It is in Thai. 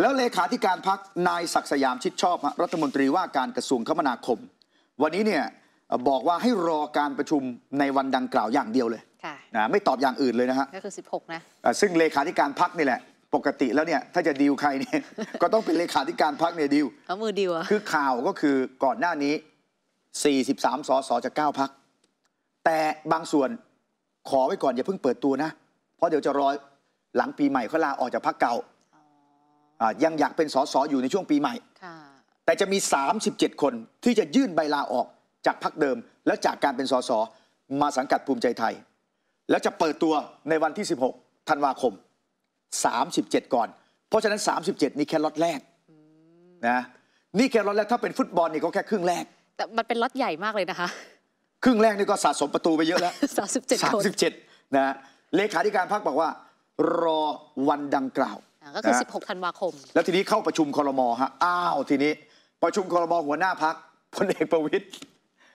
แล้วเลขาธิการพักนายศักสยามชิดชอบรัฐมนตรีว่าการกระทรวงคมนาคม วันนี้เนี่ยบอกว่าให้รอการประชุมในวันดังกล่าวอย่างเดียวเลยนะไม่ตอบอย่างอื่นเลยนะฮะก็คือ16 นะซึ่งเลขาธิการพักนี่แหละปกติแล้วเนี่ยถ้าจะดีลใครเนี่ยก็ต้องเป็นเลขาธิการพักเนี่ยดีลเอามือดีลอะคือข่าวก็คือก่อนหน้านี้ 43สสจาก9พักแต่บางส่วนขอไว้ก่อนอย่าเพิ่งเปิดตัวนะเพราะเดี๋ยวจะรอหลังปีใหม่เขาลาออกจากพักเก่ายังอยากเป็นสสอยู่ในช่วงปีใหม่ แต่จะมี 37 คนที่จะยื่นใบลาออกจากพักเดิมและจากการเป็นสสมาสังกัดภูมิใจไทย แล้วจะเปิดตัวในวันที่ 16ธันวาคม 37 ก่อน เพราะฉะนั้น 37 นี่แค่ล็อตแรกนะนี่แค่ล็อตแรกถ้าเป็นฟุตบอลนี่ก็แค่ครึ่งแรก แต่มันเป็นล็อตใหญ่มากเลยนะคะครึ่งแรกนี่ก็สะสมประตูไปเยอะแล้ว37 37นะเลขาธิการพักบอกว่า รอวันดังกล่าวก็คือ 16 ธันวาคม แล้วทีนี้เข้าประชุมคอรมอฮะ อ้าว ทีนี้ ประชุมคอรมอหัวหน้าพักพลเอกประวิตย